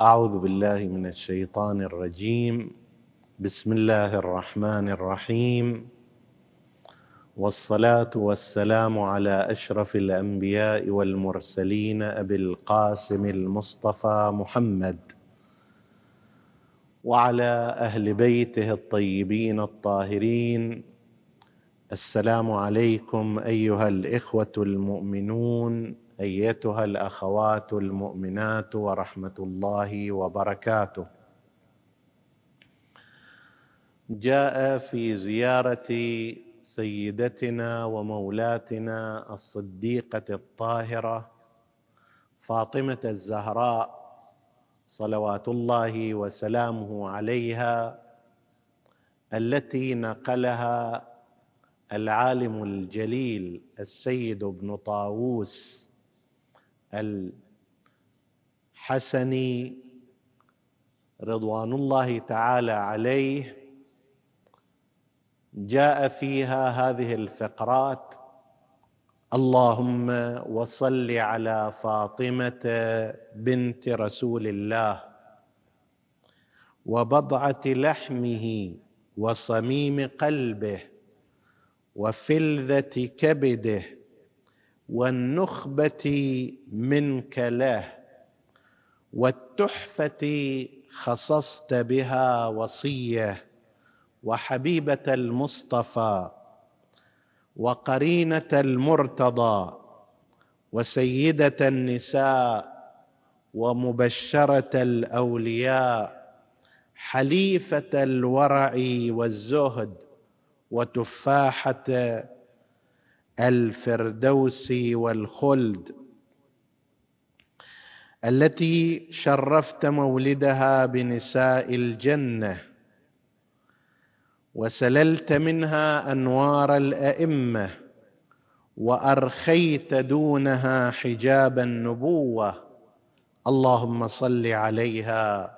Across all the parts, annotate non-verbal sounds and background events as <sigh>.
اعوذ بالله من الشيطان الرجيم بسم الله الرحمن الرحيم والصلاه والسلام على اشرف الانبياء والمرسلين ابي القاسم المصطفى محمد وعلى اهل بيته الطيبين الطاهرين السلام عليكم ايها الاخوه المؤمنون ايتها الاخوات المؤمنات ورحمه الله وبركاته جاء في زياره سيدتنا ومولاتنا الصديقه الطاهره فاطمه الزهراء صلوات الله وسلامه عليها التي نقلها العالم الجليل السيد ابن طاووس الحسني رضوان الله تعالى عليه جاء فيها هذه الفقرات اللهم وصل على فاطمه بنت رسول الله وبضعه لحمه وصميم قلبه وفلذه كبده والنخبه منك له والتحفه خصصت بها وصيه وحبيبه المصطفى وقرينه المرتضى وسيده النساء ومبشره الاولياء حليفه الورع والزهد وتفاحه الفردوس والخلد التي شرفت مولدها بنساء الجنه وسللت منها انوار الائمه وارخيت دونها حجاب النبوه اللهم صل عليها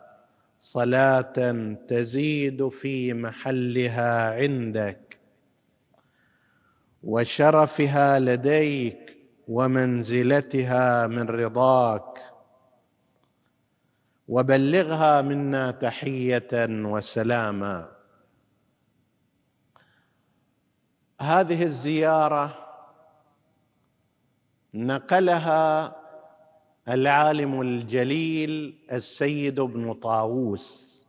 صلاه تزيد في محلها عندك وشرفها لديك ومنزلتها من رضاك وبلغها منا تحيه وسلاما هذه الزياره نقلها العالم الجليل السيد ابن طاووس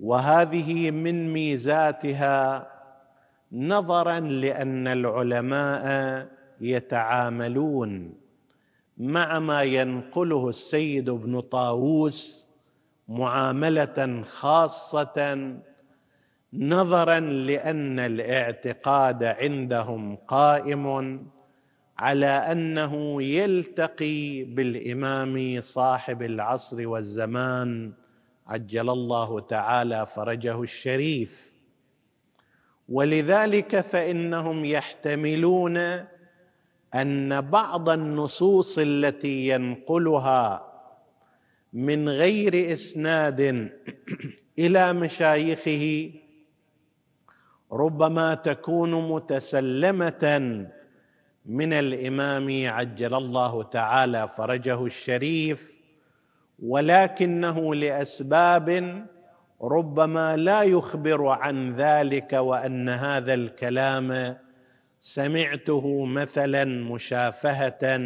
وهذه من ميزاتها نظرا لان العلماء يتعاملون مع ما ينقله السيد ابن طاووس معامله خاصه نظرا لان الاعتقاد عندهم قائم على انه يلتقي بالامام صاحب العصر والزمان عجل الله تعالى فرجه الشريف ولذلك فانهم يحتملون ان بعض النصوص التي ينقلها من غير اسناد <clears throat> الى مشايخه ربما تكون متسلمه من الامام عجل الله تعالى فرجه الشريف ولكنه لاسباب ربما لا يخبر عن ذلك وان هذا الكلام سمعته مثلا مشافهه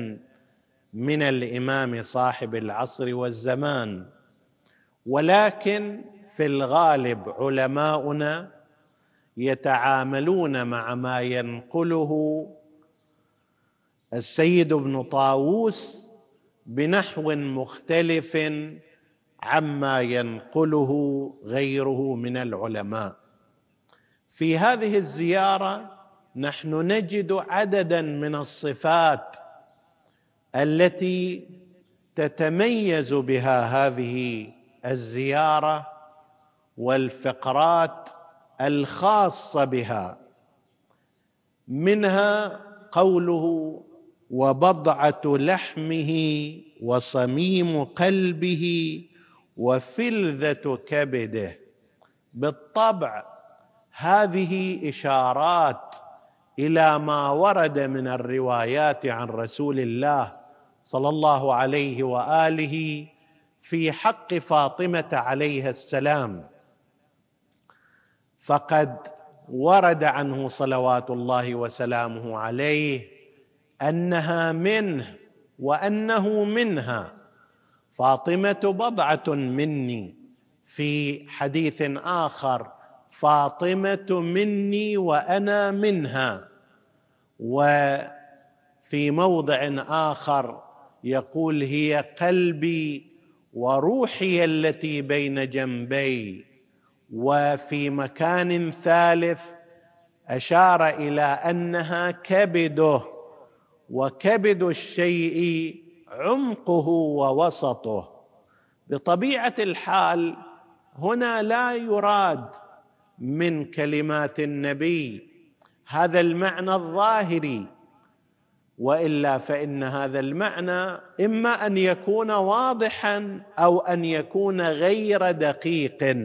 من الامام صاحب العصر والزمان ولكن في الغالب علماؤنا يتعاملون مع ما ينقله السيد ابن طاووس بنحو مختلف عما ينقله غيره من العلماء في هذه الزياره نحن نجد عددا من الصفات التي تتميز بها هذه الزياره والفقرات الخاصه بها منها قوله وبضعه لحمه وصميم قلبه وفلذة كبده بالطبع هذه إشارات إلى ما ورد من الروايات عن رسول الله صلى الله عليه وآله في حق فاطمة عليها السلام فقد ورد عنه صلوات الله وسلامه عليه انها منه وانه منها فاطمه بضعه مني في حديث اخر فاطمه مني وانا منها وفي موضع اخر يقول هي قلبي وروحي التي بين جنبي وفي مكان ثالث اشار الى انها كبده وكبد الشيء عمقه ووسطه بطبيعه الحال هنا لا يراد من كلمات النبي هذا المعنى الظاهري والا فان هذا المعنى اما ان يكون واضحا او ان يكون غير دقيق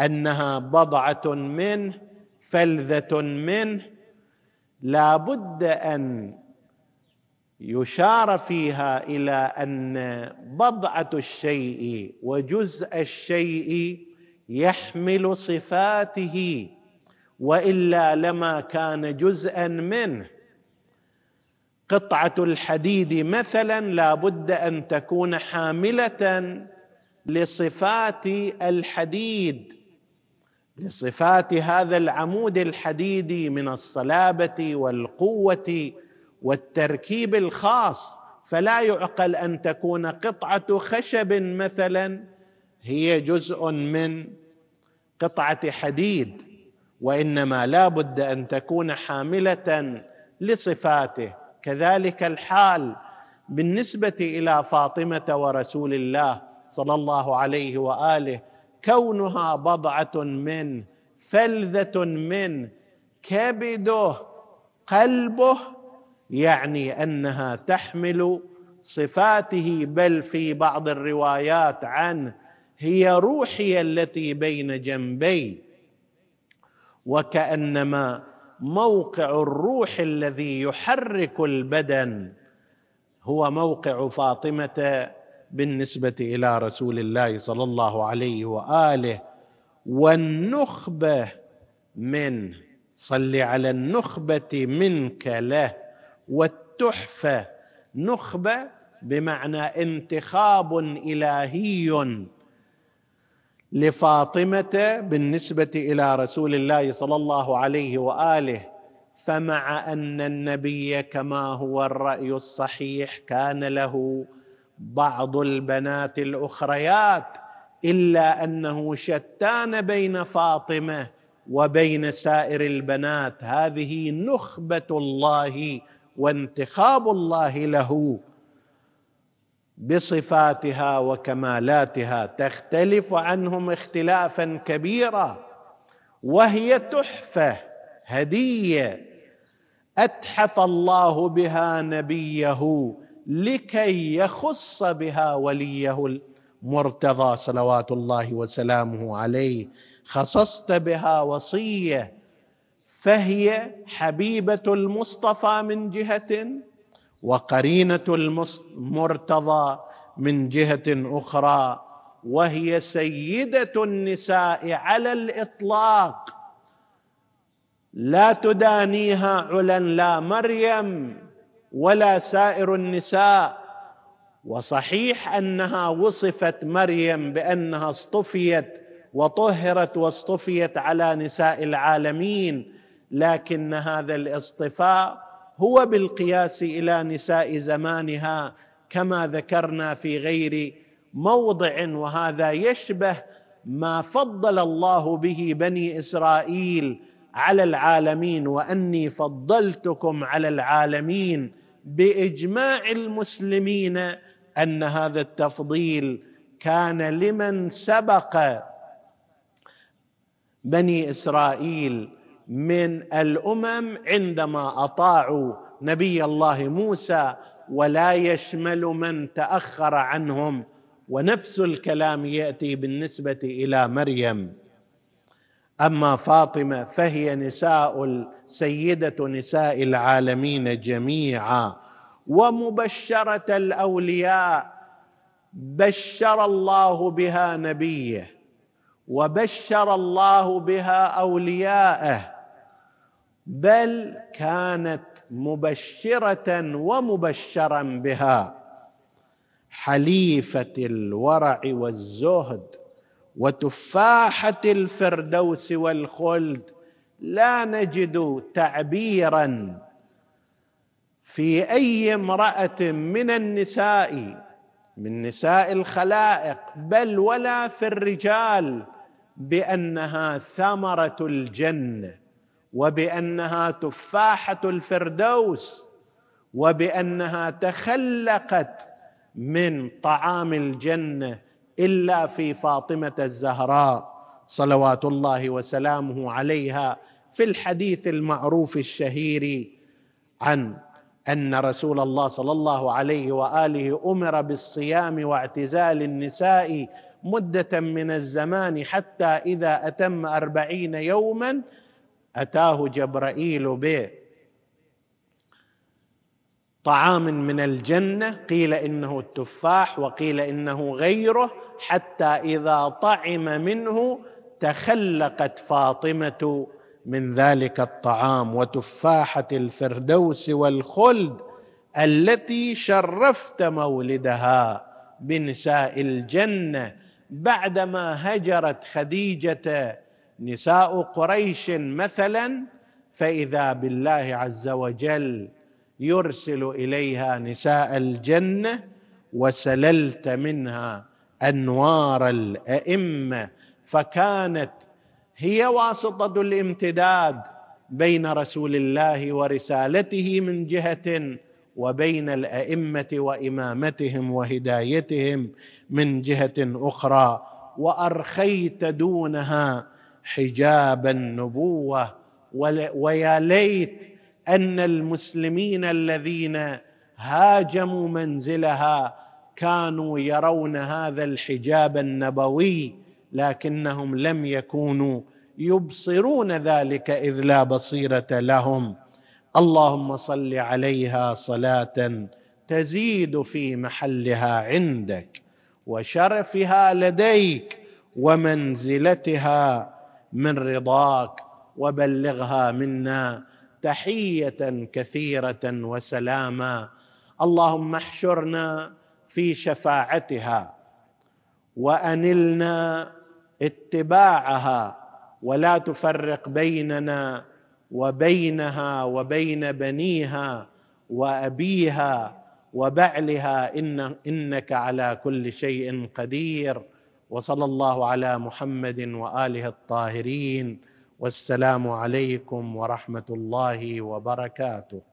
انها بضعه منه فلذه منه لا بد ان يشار فيها الى ان بضعه الشيء وجزء الشيء يحمل صفاته والا لما كان جزءا منه قطعه الحديد مثلا لا بد ان تكون حامله لصفات الحديد لصفات هذا العمود الحديدي من الصلابه والقوه والتركيب الخاص فلا يعقل ان تكون قطعه خشب مثلا هي جزء من قطعه حديد وانما لا بد ان تكون حامله لصفاته كذلك الحال بالنسبه الى فاطمه ورسول الله صلى الله عليه واله كونها بضعه منه فلذه منه كبده قلبه يعني انها تحمل صفاته بل في بعض الروايات عنه هي روحي التي بين جنبي وكانما موقع الروح الذي يحرك البدن هو موقع فاطمه بالنسبه الى رسول الله صلى الله عليه واله والنخبه منه صل على النخبه منك له والتحفه نخبه بمعنى انتخاب الهي لفاطمه بالنسبه الى رسول الله صلى الله عليه واله فمع ان النبي كما هو الراي الصحيح كان له بعض البنات الاخريات الا انه شتان بين فاطمه وبين سائر البنات هذه نخبه الله وانتخاب الله له بصفاتها وكمالاتها تختلف عنهم اختلافا كبيرا وهي تحفه هديه اتحف الله بها نبيه لكي يخص بها وليه المرتضى صلوات الله وسلامه عليه خصصت بها وصيه فهي حبيبه المصطفى من جهه وقرينه المرتضى من جهه اخرى وهي سيده النساء على الاطلاق لا تدانيها علا لا مريم ولا سائر النساء وصحيح انها وصفت مريم بانها اصطفيت وطهرت واصطفيت على نساء العالمين لكن هذا الاصطفاء هو بالقياس الى نساء زمانها كما ذكرنا في غير موضع وهذا يشبه ما فضل الله به بني اسرائيل على العالمين واني فضلتكم على العالمين باجماع المسلمين ان هذا التفضيل كان لمن سبق بني اسرائيل من الامم عندما اطاعوا نبي الله موسى ولا يشمل من تاخر عنهم ونفس الكلام ياتي بالنسبه الى مريم اما فاطمه فهي نساء سيده نساء العالمين جميعا ومبشره الاولياء بشر الله بها نبيه وبشر الله بها اولياءه بل كانت مبشره ومبشرا بها حليفه الورع والزهد وتفاحه الفردوس والخلد لا نجد تعبيرا في اي امراه من النساء من نساء الخلائق بل ولا في الرجال بانها ثمره الجنه وبانها تفاحه الفردوس وبانها تخلقت من طعام الجنه الا في فاطمه الزهراء صلوات الله وسلامه عليها في الحديث المعروف الشهير عن ان رسول الله صلى الله عليه واله امر بالصيام واعتزال النساء مده من الزمان حتى اذا اتم اربعين يوما أتاه جبرائيل به طعام من الجنة قيل إنه التفاح وقيل إنه غيره حتى إذا طعم منه تخلقت فاطمة من ذلك الطعام وتفاحة الفردوس والخلد التي شرفت مولدها بنساء الجنه بعدما هجرت خديجه نساء قريش مثلا فاذا بالله عز وجل يرسل اليها نساء الجنه وسللت منها انوار الائمه فكانت هي واسطه الامتداد بين رسول الله ورسالته من جهه وبين الائمه وامامتهم وهدايتهم من جهه اخرى وارخيت دونها حجاب النبوه ويا ليت ان المسلمين الذين هاجموا منزلها كانوا يرون هذا الحجاب النبوي لكنهم لم يكونوا يبصرون ذلك اذ لا بصيره لهم اللهم صل عليها صلاه تزيد في محلها عندك وشرفها لديك ومنزلتها من رضاك وبلغها منا تحيه كثيره وسلاما اللهم احشرنا في شفاعتها وانلنا اتباعها ولا تفرق بيننا وبينها وبين بنيها وابيها وبعلها إن انك على كل شيء قدير وصلى الله على محمد واله الطاهرين والسلام عليكم ورحمه الله وبركاته